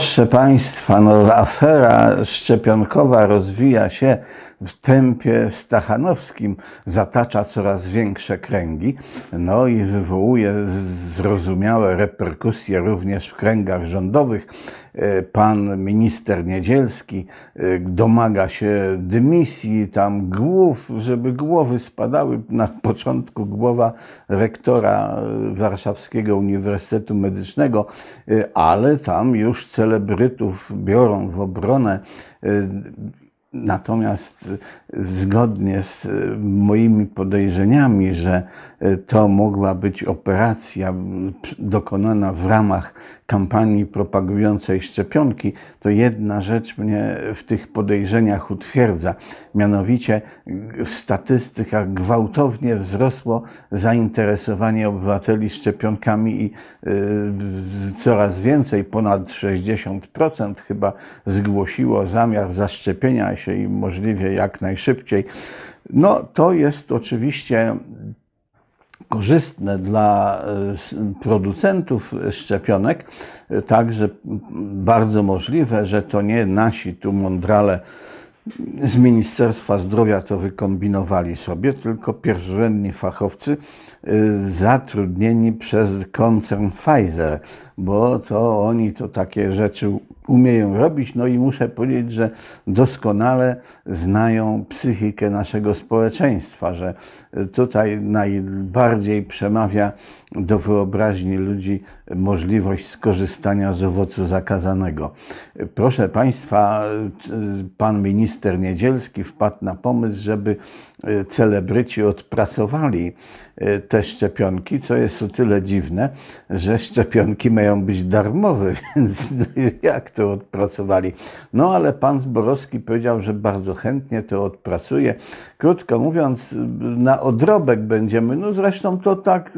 Proszę Państwa, no afera szczepionkowa rozwija się w tempie stachanowskim, zatacza coraz większe kręgi, no i wywołuje zrozumiałe reperkusje również w kręgach rządowych. E, pan minister Niedzielski e, domaga się dymisji, tam głów, żeby głowy spadały. Na początku głowa rektora e, Warszawskiego Uniwersytetu Medycznego, ale tam już celebrytów biorą w obronę Natomiast y, zgodnie z y, moimi podejrzeniami, że y, to mogła być operacja dokonana w ramach kampanii propagującej szczepionki, to jedna rzecz mnie w tych podejrzeniach utwierdza. Mianowicie w statystykach gwałtownie wzrosło zainteresowanie obywateli szczepionkami i coraz więcej, ponad 60% chyba zgłosiło zamiar zaszczepienia się i możliwie jak najszybciej. No to jest oczywiście korzystne dla e, producentów szczepionek, także bardzo możliwe, że to nie nasi tu mądrale z Ministerstwa Zdrowia to wykombinowali sobie, tylko pierwszorzędni fachowcy e, zatrudnieni przez koncern Pfizer, bo to oni to takie rzeczy umieją robić. No i muszę powiedzieć, że doskonale znają psychikę naszego społeczeństwa, że tutaj najbardziej przemawia do wyobraźni ludzi możliwość skorzystania z owocu zakazanego. Proszę Państwa, pan minister Niedzielski wpadł na pomysł, żeby e, celebryci odpracowali e, te szczepionki, co jest o tyle dziwne, że szczepionki mają być darmowe, więc jak to odpracowali? No ale pan Zborowski powiedział, że bardzo chętnie to odpracuje. Krótko mówiąc, na odrobek będziemy, no zresztą to tak,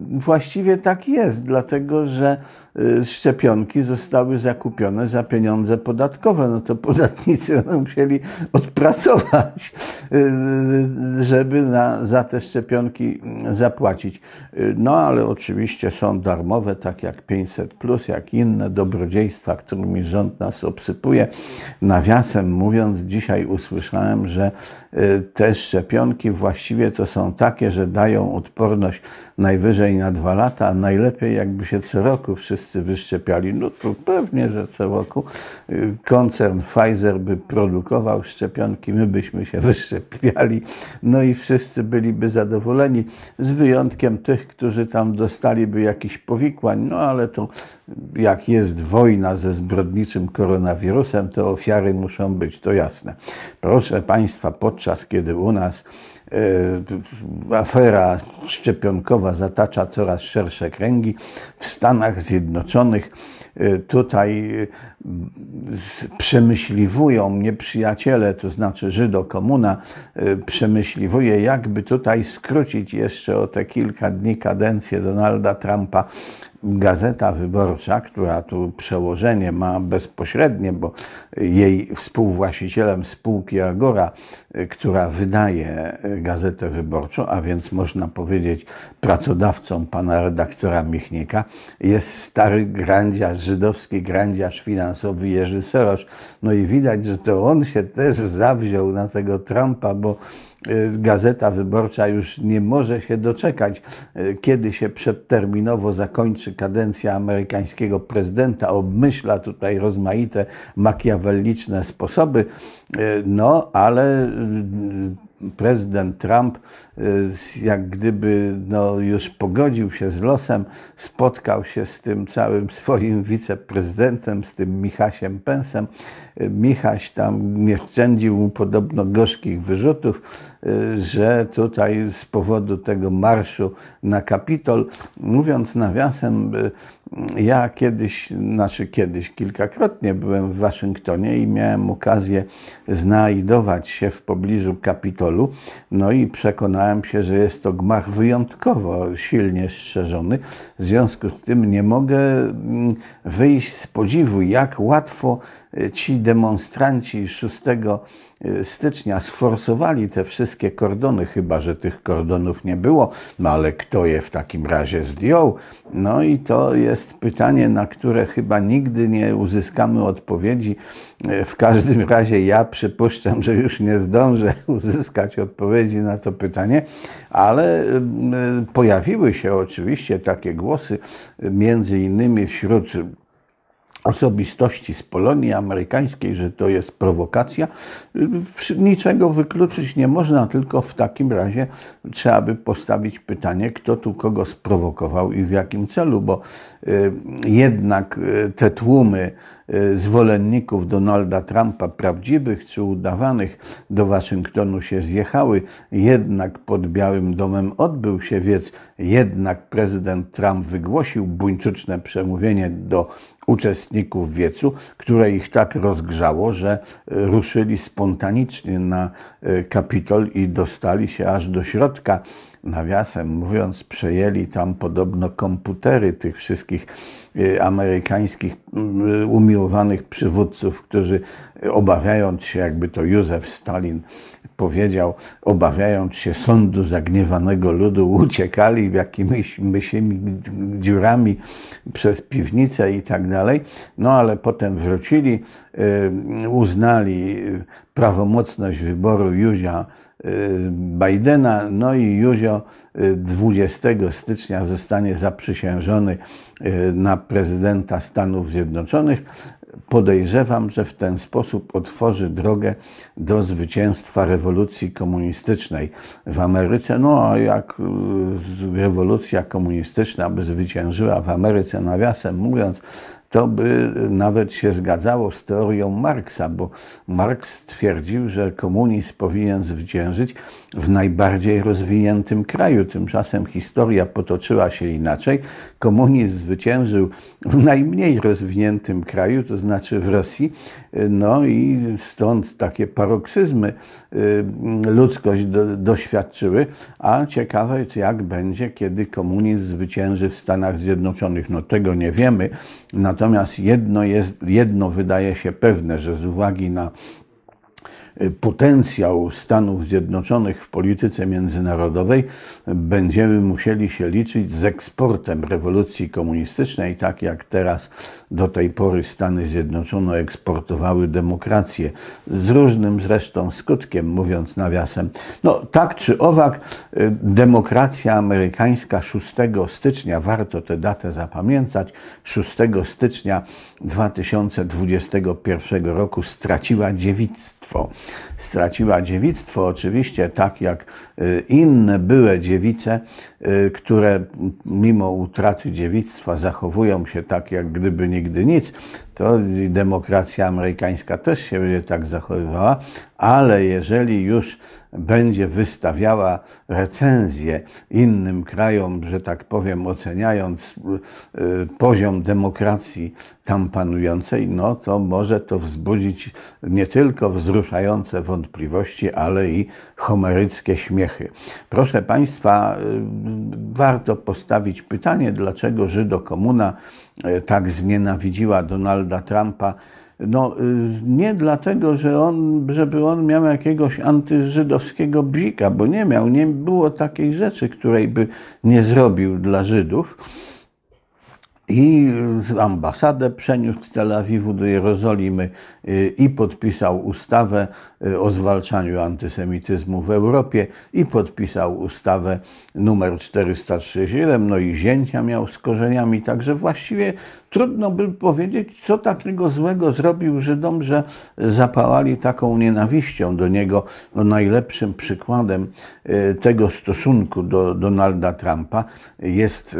właściwie tak jest jest, dlatego że y, szczepionki zostały zakupione za pieniądze podatkowe. No to podatnicy będą musieli odpracować, y, y, żeby na, za te szczepionki mm, zapłacić. No ale oczywiście są darmowe, tak jak 500, jak inne dobrodziejstwa, którymi rząd nas obsypuje. Nawiasem mówiąc, dzisiaj usłyszałem, że te szczepionki właściwie to są takie, że dają odporność najwyżej na dwa lata, a najlepiej lepiej, jakby się co roku wszyscy wyszczepiali. No to pewnie, że co roku y, koncern Pfizer by produkował szczepionki, my byśmy się wyszczepiali, no i wszyscy byliby zadowoleni, z wyjątkiem tych, którzy tam dostaliby jakiś powikłań, no ale to jak jest wojna ze zbrodniczym koronawirusem, to ofiary muszą być, to jasne. Proszę Państwa, podczas kiedy u nas y, afera szczepionkowa zatacza coraz szersze kręgi w Stanach Zjednoczonych e, tutaj e, przemyśliwują mnie przyjaciele, to znaczy Żydokomuna e, przemyśliwuje, jakby tutaj skrócić jeszcze o te kilka dni kadencję Donalda Trumpa Gazeta Wyborcza, która tu przełożenie ma bezpośrednie, bo jej współwłaścicielem spółki Agora, y, która wydaje y, Gazetę Wyborczą, a więc można powiedzieć pracodawcą pana redaktora Michnika, jest stary grandziarz, żydowski grandziarz finansowy Jerzy Soros. No i widać, że to on się też zawziął na tego Trumpa, bo Y, gazeta Wyborcza już nie może się doczekać, y, kiedy się przedterminowo zakończy kadencja amerykańskiego prezydenta. Obmyśla tutaj rozmaite makiaweliczne sposoby, y, no ale prezydent Trump y, jak gdyby no, już pogodził się z losem, spotkał się z tym całym swoim wiceprezydentem, z tym Michasiem Pensem. Michaś tam nie szczędził mu podobno gorzkich wyrzutów, y, że tutaj z powodu tego marszu na Kapitol, mówiąc nawiasem, y, ja kiedyś, znaczy kiedyś, kilkakrotnie byłem w Waszyngtonie i miałem okazję znajdować się w pobliżu Kapitolu. No i przekonałem się, że jest to gmach wyjątkowo silnie strzeżony. W związku z tym nie mogę mm, wyjść z podziwu, jak łatwo Y, ci demonstranci 6 y, stycznia sforsowali te wszystkie kordony, chyba że tych kordonów nie było, no ale kto je w takim razie zdjął? No i to jest pytanie, na które chyba nigdy nie uzyskamy odpowiedzi. Y, w każdym razie ja przypuszczam, że już nie zdążę uzyskać odpowiedzi na to pytanie, ale pojawiły się oczywiście takie głosy, między innymi wśród osobistości z Polonii amerykańskiej, że to jest prowokacja. Niczego wykluczyć nie można, tylko w takim razie trzeba by postawić pytanie, kto tu kogo sprowokował i w jakim celu, bo y, jednak y, te tłumy y, zwolenników Donalda Trumpa, prawdziwych czy udawanych, do Waszyngtonu się zjechały, jednak pod Białym Domem odbył się wiec, jednak prezydent Trump wygłosił buńczuczne przemówienie do uczestników wiecu, które ich tak rozgrzało, że e, ruszyli spontanicznie na e, Kapitol i dostali się aż do środka nawiasem mówiąc, przejęli tam podobno komputery tych wszystkich y, amerykańskich y, umiłowanych przywódców, którzy obawiając się, jakby to Józef Stalin powiedział, obawiając się sądu zagniewanego ludu, uciekali jakimiś mysimi dziurami przez piwnicę i tak dalej. No ale potem wrócili, y, uznali prawomocność wyboru Józia Y, Bidena. No i Józio 20 y, stycznia zostanie zaprzysiężony y, na prezydenta Stanów Zjednoczonych. Podejrzewam, że w ten sposób otworzy drogę do zwycięstwa rewolucji komunistycznej w Ameryce. No a jak rewolucja komunistyczna by zwyciężyła w Ameryce, nawiasem mówiąc, to by nawet się zgadzało z teorią Marksa, bo Marks twierdził, że komunizm powinien zwyciężyć w najbardziej rozwiniętym kraju. Tymczasem historia potoczyła się inaczej. Komunizm zwyciężył w najmniej rozwiniętym kraju, to znaczy w Rosji. No i stąd takie paroksyzmy y, ludzkość do, doświadczyły. A ciekawe, jak będzie, kiedy komunizm zwycięży w Stanach Zjednoczonych. No tego nie wiemy. Natomiast Natomiast jedno, jest, jedno wydaje się pewne, że z uwagi na Y, potencjał Stanów Zjednoczonych w polityce międzynarodowej, będziemy musieli się liczyć z eksportem rewolucji komunistycznej, tak jak teraz do tej pory Stany Zjednoczone eksportowały demokrację, z różnym zresztą skutkiem, mówiąc nawiasem. No, tak czy owak, y, demokracja amerykańska 6 stycznia, warto tę datę zapamiętać, 6 stycznia 2021 roku straciła dziewictwo dziewictwo. Straciła dziewictwo oczywiście, tak jak y, inne były dziewice, y, które mimo utraty dziewictwa zachowują się tak, jak gdyby nigdy nic to demokracja amerykańska też się będzie tak zachowywała, ale jeżeli już będzie wystawiała recenzję innym krajom, że tak powiem, oceniając y, poziom demokracji tam panującej, no to może to wzbudzić nie tylko wzruszające wątpliwości, ale i homeryckie śmiechy. Proszę Państwa, y, warto postawić pytanie, dlaczego Żydokomuna komuna E, tak znienawidziła Donalda Trumpa. No, y, nie dlatego, że on, żeby on miał jakiegoś antyżydowskiego bzika, bo nie miał, nie było takiej rzeczy, której by nie zrobił dla Żydów i ambasadę przeniósł z Tel Awiwu do Jerozolimy y, i podpisał ustawę y, o zwalczaniu antysemityzmu w Europie i podpisał ustawę numer 437, no i zięcia miał z korzeniami, także właściwie trudno by powiedzieć, co takiego złego zrobił Żydom, że zapałali taką nienawiścią do niego. No, najlepszym przykładem y, tego stosunku do Donalda Trumpa jest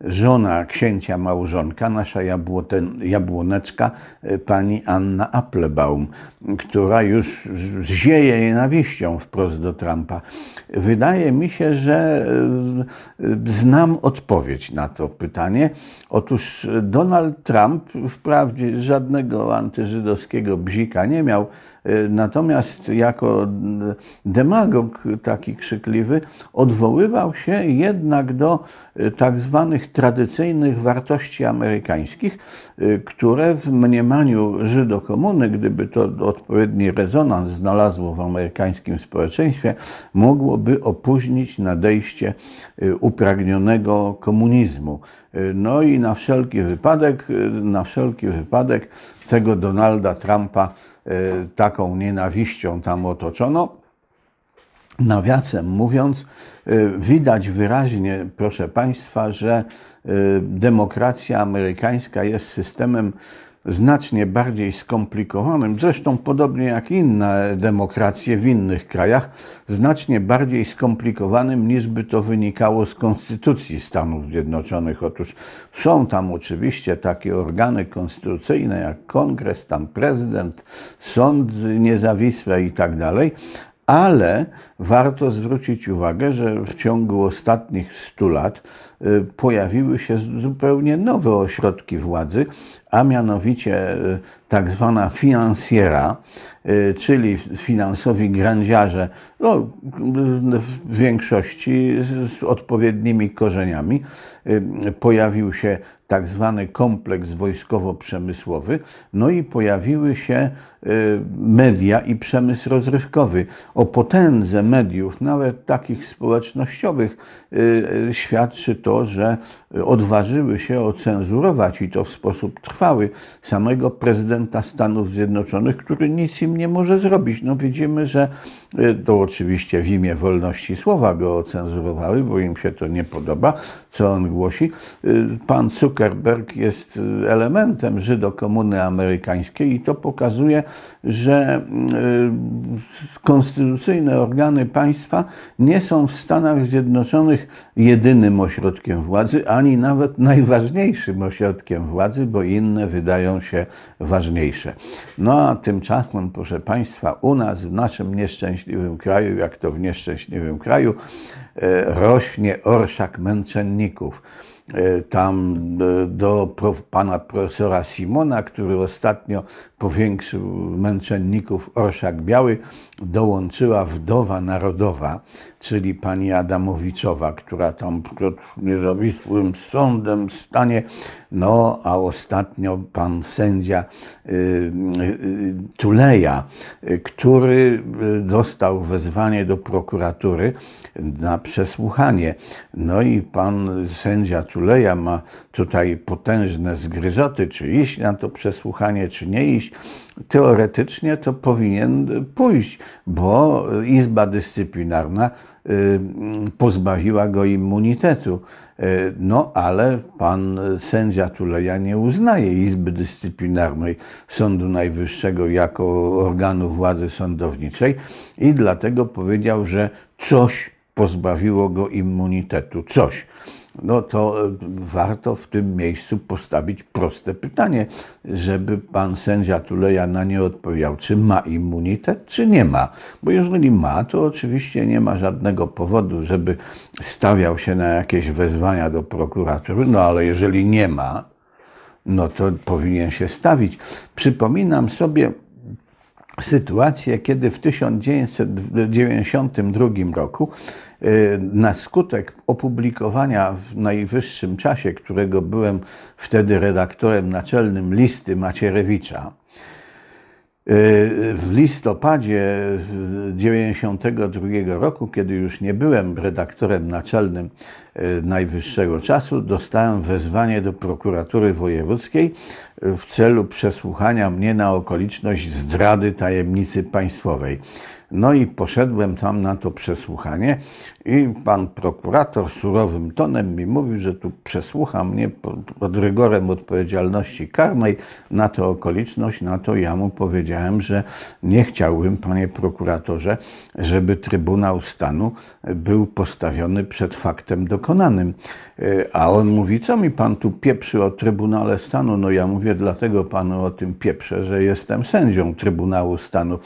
żona księdza księcia małżonka, nasza jabłoten, jabłoneczka, y, pani Anna Applebaum, która już zieje nienawiścią wprost do Trumpa. Wydaje mi się, że y, y, znam odpowiedź na to pytanie. Otóż Donald Trump wprawdzie żadnego antyżydowskiego bzika nie miał, natomiast jako demagog taki krzykliwy odwoływał się jednak do tak zwanych tradycyjnych wartości amerykańskich, y, które w mniemaniu Żydokomuny, gdyby to odpowiedni rezonans znalazło w amerykańskim społeczeństwie, mogłoby opóźnić nadejście y, upragnionego komunizmu. Y, no i na wszelki wypadek, na wszelki wypadek tego Donalda Trumpa taką nienawiścią tam otoczono Nawiasem mówiąc, y, widać wyraźnie, proszę Państwa, że y, demokracja amerykańska jest systemem znacznie bardziej skomplikowanym, zresztą podobnie jak inne demokracje w innych krajach, znacznie bardziej skomplikowanym niż by to wynikało z Konstytucji Stanów Zjednoczonych. Otóż są tam oczywiście takie organy konstytucyjne jak kongres, tam prezydent, sąd niezawisły i tak dalej, ale warto zwrócić uwagę, że w ciągu ostatnich 100 lat Y, pojawiły się zupełnie nowe ośrodki władzy, a mianowicie y, tak zwana finansjera, y, czyli finansowi grandziarze, no, w większości z odpowiednimi korzeniami. Pojawił się tak zwany kompleks wojskowo-przemysłowy, no i pojawiły się media i przemysł rozrywkowy. O potędze mediów, nawet takich społecznościowych, świadczy to, idosos já odważyły się ocenzurować i to w sposób trwały samego prezydenta Stanów Zjednoczonych, który nic im nie może zrobić. No widzimy, że e, to oczywiście w imię wolności słowa go ocenzurowały, bo im się to nie podoba, co on głosi. E, pan Zuckerberg jest e, elementem Żydokomuny amerykańskiej i to pokazuje, że konstytucyjne organy państwa nie są w Stanach Zjednoczonych jedynym ośrodkiem władzy, a ani nawet najważniejszym ośrodkiem władzy, bo inne wydają się ważniejsze. No a tymczasem, proszę Państwa, u nas, w naszym nieszczęśliwym kraju, jak to w nieszczęśliwym kraju, e, rośnie orszak męczenników e, tam e, do pana profesora Simona, który ostatnio powiększył męczenników Orszak Biały, dołączyła wdowa narodowa, czyli pani Adamowiczowa, która tam przed niezawisłym sądem stanie, no a ostatnio pan sędzia y, y, Tuleja, który y, dostał wezwanie do prokuratury na przesłuchanie. No i pan sędzia Tuleja ma tutaj potężne zgryzoty, czy iść na to przesłuchanie, czy nie iść teoretycznie to powinien pójść, bo Izba Dyscyplinarna y, pozbawiła go immunitetu. Y, no ale pan sędzia Tuleja nie uznaje Izby Dyscyplinarnej Sądu Najwyższego jako organu władzy sądowniczej i dlatego powiedział, że coś pozbawiło go immunitetu. Coś no to e, warto w tym miejscu postawić proste pytanie, żeby pan sędzia Tuleja na nie odpowiedział, czy ma immunitet, czy nie ma. Bo jeżeli ma, to oczywiście nie ma żadnego powodu, żeby stawiał się na jakieś wezwania do prokuratury, no ale jeżeli nie ma, no to powinien się stawić. Przypominam sobie sytuację, kiedy w 1992 roku Y, na skutek opublikowania w najwyższym czasie, którego byłem wtedy redaktorem naczelnym listy Macierewicza, y, w listopadzie 1992 roku, kiedy już nie byłem redaktorem naczelnym E, najwyższego czasu dostałem wezwanie do prokuratury wojewódzkiej e, w celu przesłuchania mnie na okoliczność zdrady tajemnicy państwowej. No i poszedłem tam na to przesłuchanie i pan prokurator surowym tonem mi mówił, że tu przesłucha mnie pod, rygorem odpowiedzialności karnej na tę okoliczność. Na to ja mu powiedziałem, że nie chciałbym, panie prokuratorze, żeby Trybunał Stanu był postawiony przed faktem dokonania dokonanym. E, a on mówi, co mi pan tu pieprzy o Trybunale Stanu? No ja mówię, dlatego panu o tym pieprzę, że jestem sędzią Trybunału Stanu.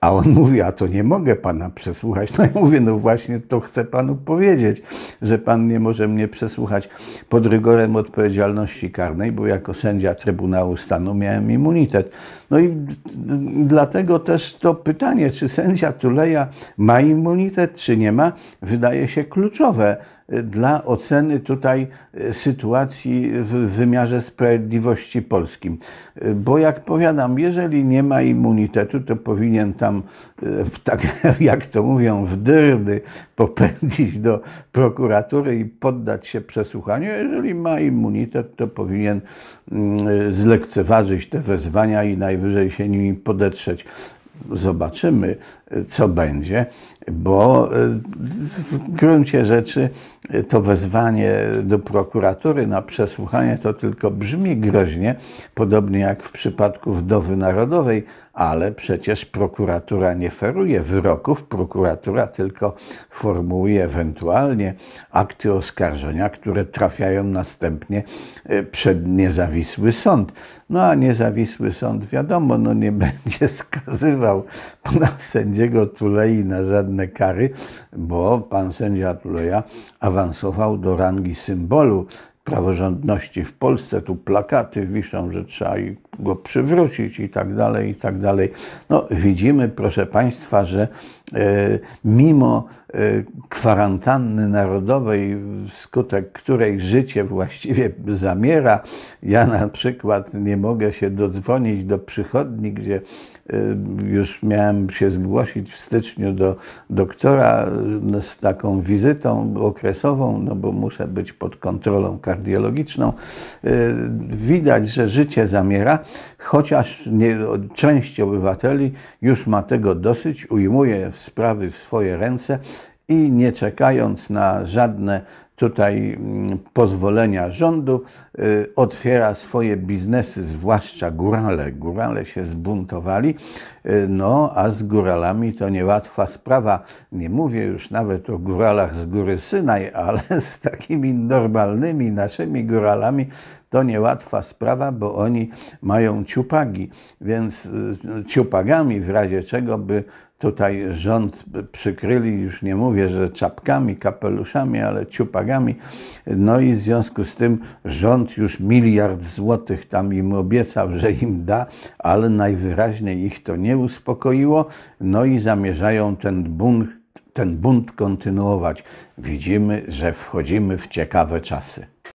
A on mówi, a to nie mogę pana przesłuchać. No ja mówię, no właśnie to chcę panu powiedzieć, że pan nie może mnie przesłuchać pod rygorem odpowiedzialności karnej, bo jako sędzia Trybunału Stanu miałem immunitet. No i dlatego też to pytanie, czy sędzia Tuleja ma immunitet, czy nie ma, wydaje się kluczowe dla oceny tutaj e, sytuacji w wymiarze sprawiedliwości polskim. E, bo jak powiadam, jeżeli nie ma immunitetu, to powinien tam, e, w tak, jak to mówią, w dyrdy popędzić do prokuratury i poddać się przesłuchaniu. Jeżeli ma immunitet, to powinien mm, zlekceważyć te wezwania i najwyżej się nimi podetrzeć zobaczymy, co będzie bo e, w gruncie rzeczy e, to wezwanie do prokuratury na przesłuchanie to tylko brzmi groźnie, podobnie jak w przypadku wdowy narodowej, ale przecież prokuratura nie feruje wyroków, prokuratura tylko formułuje ewentualnie akty oskarżenia, które trafiają następnie e, przed niezawisły sąd. No a niezawisły sąd, wiadomo, no nie będzie skazywał pana sędziego Tulei na żadne żadne kary, bo pan sędzia Tuleja awansował do rangi symbolu praworządności w Polsce. Tu plakaty wiszą, że trzeba go przywrócić i tak dalej, i tak dalej. No widzimy, proszę Państwa, że E, mimo e, kwarantanny narodowej, wskutek której życie właściwie zamiera. Ja na przykład nie mogę się dodzwonić do przychodni, gdzie e, już miałem się zgłosić w styczniu do doktora z taką wizytą okresową, no bo muszę być pod kontrolą kardiologiczną. Widać, że życie zamiera, chociaż nie, część obywateli już ma tego dosyć, ujmuje sprawy w swoje ręce i nie czekając na żadne tutaj mm, pozwolenia rządu, y, otwiera swoje biznesy, zwłaszcza górale. Górale się zbuntowali, y, no a z góralami to niełatwa sprawa. Nie mówię już nawet o góralach z góry Synaj, ale z takimi normalnymi naszymi góralami to niełatwa sprawa, bo oni mają ciupagi, więc y, ciupagami w razie czego by tutaj rząd przykryli, już nie mówię, że czapkami, kapeluszami, ale ciupagami. No i w związku z tym rząd już miliard złotych tam im obiecał, że im da, ale najwyraźniej ich to nie uspokoiło. No i zamierzają ten bunt, ten bunt kontynuować. Widzimy, że wchodzimy w ciekawe czasy.